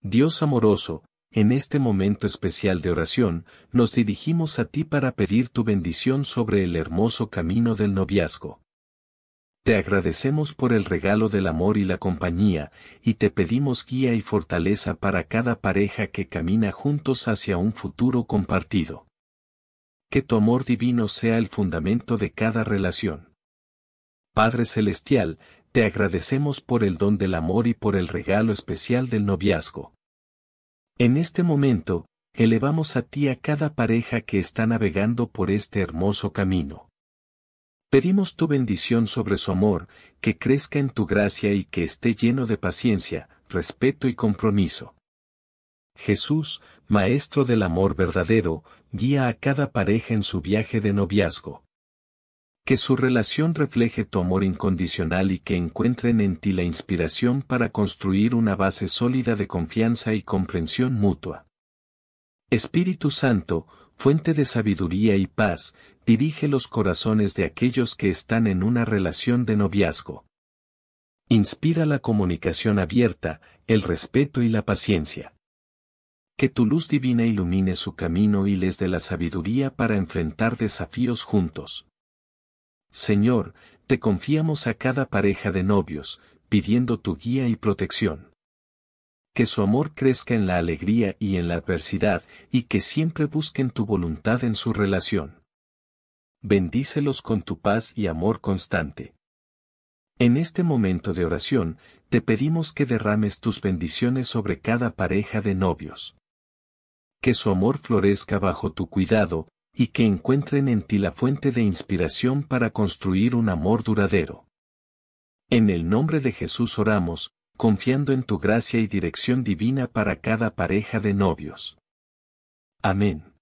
Dios amoroso, en este momento especial de oración, nos dirigimos a ti para pedir tu bendición sobre el hermoso camino del noviazgo. Te agradecemos por el regalo del amor y la compañía, y te pedimos guía y fortaleza para cada pareja que camina juntos hacia un futuro compartido. Que tu amor divino sea el fundamento de cada relación. Padre Celestial, te agradecemos por el don del amor y por el regalo especial del noviazgo. En este momento, elevamos a ti a cada pareja que está navegando por este hermoso camino. Pedimos tu bendición sobre su amor, que crezca en tu gracia y que esté lleno de paciencia, respeto y compromiso. Jesús, Maestro del Amor verdadero, guía a cada pareja en su viaje de noviazgo que su relación refleje tu amor incondicional y que encuentren en ti la inspiración para construir una base sólida de confianza y comprensión mutua. Espíritu Santo, fuente de sabiduría y paz, dirige los corazones de aquellos que están en una relación de noviazgo. Inspira la comunicación abierta, el respeto y la paciencia. Que tu luz divina ilumine su camino y les dé la sabiduría para enfrentar desafíos juntos. Señor, te confiamos a cada pareja de novios, pidiendo tu guía y protección. Que su amor crezca en la alegría y en la adversidad, y que siempre busquen tu voluntad en su relación. Bendícelos con tu paz y amor constante. En este momento de oración, te pedimos que derrames tus bendiciones sobre cada pareja de novios. Que su amor florezca bajo tu cuidado, y que encuentren en ti la fuente de inspiración para construir un amor duradero. En el nombre de Jesús oramos, confiando en tu gracia y dirección divina para cada pareja de novios. Amén.